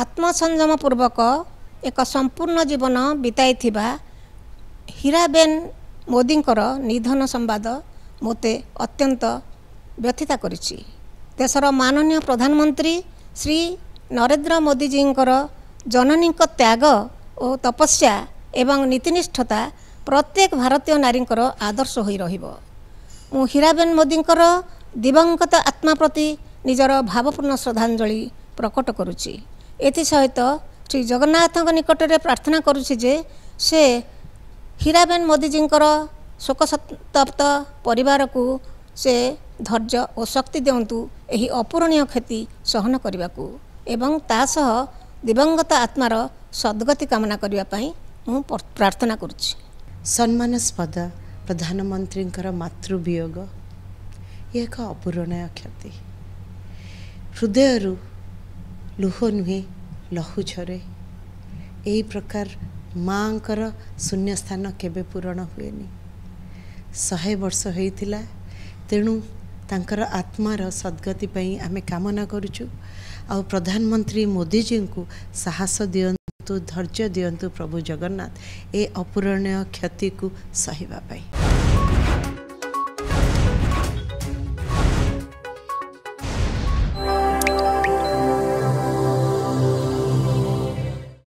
ଆତ୍ମସଂଯମ ପୂର୍ବକ ଏକ ସମ୍ପୂର୍ଣ୍ଣ ଜୀବନ ବିତାଇଥିବା ହୀରାବେନ୍ ମୋଦିଙ୍କର ନିଧନ ସମ୍ବାଦ ମୋତେ ଅତ୍ୟନ୍ତ ବ୍ୟଥିତ କରିଛି ଦେଶର ମାନନୀୟ ପ୍ରଧାନମନ୍ତ୍ରୀ ଶ୍ରୀ ନରେନ୍ଦ୍ର ମୋଦିଜୀଙ୍କର ଜନନୀଙ୍କ ତ୍ୟାଗ ଓ ତପସ୍ୟା ଏବଂ ନୀତିନିଷ୍ଠତା ପ୍ରତ୍ୟେକ ଭାରତୀୟ ନାରୀଙ୍କର ଆଦର୍ଶ ହୋଇ ରହିବ ମୁଁ ହୀରାବେନ୍ ମୋଦିଙ୍କର ଦିବଙ୍ଗତ ଆତ୍ମା ପ୍ରତି ନିଜର ଭାବପୂର୍ଣ୍ଣ ଶ୍ରଦ୍ଧାଞ୍ଜଳି ପ୍ରକଟ କରୁଛି ଏଥିସହିତ ଶ୍ରୀ ଜଗନ୍ନାଥଙ୍କ ନିକଟରେ ପ୍ରାର୍ଥନା କରୁଛି ଯେ ସେ ହୀରାବେନ ମୋଦିଜୀଙ୍କର ଶୋକସତପ୍ତ ପରିବାରକୁ ସେ ଧୈର୍ଯ୍ୟ ଓ ଶକ୍ତି ଦିଅନ୍ତୁ ଏହି ଅପୂରଣୀୟ କ୍ଷତି ସହନ କରିବାକୁ ଏବଂ ତା ସହ ଦିବଙ୍ଗତ ଆତ୍ମାର ସଦ୍ଗତି କାମନା କରିବା ପାଇଁ ମୁଁ ପ୍ରାର୍ଥନା କରୁଛି ସମ୍ମାନସ୍ପଦ ପ୍ରଧାନମନ୍ତ୍ରୀଙ୍କର ମାତୃବିୟୋଗ ଏକ ଅପୂରଣୀୟ କ୍ଷତି ହୃଦୟରୁ ଲୁହ ନୁହେଁ ଲହୁ ଲହୁଛରେ ଏହି ପ୍ରକାର ମାଆଙ୍କର ସ୍ଥାନ କେବେ ପୂରଣ ହୁଏନି ଶହେ ବର୍ଷ ହୋଇଥିଲା ତେଣୁ ତାଙ୍କର ଆତ୍ମାର ସଦ୍ଗତି ପାଇଁ ଆମେ କାମନା କରୁଛୁ ଆଉ ପ୍ରଧାନମନ୍ତ୍ରୀ ମୋଦିଜୀଙ୍କୁ ସାହସ ଦିଅନ୍ତୁ ଧୈର୍ଯ୍ୟ ଦିଅନ୍ତୁ ପ୍ରଭୁ ଜଗନ୍ନାଥ ଏ ଅପୂରଣୀୟ କ୍ଷତିକୁ ସହିବା ପାଇଁ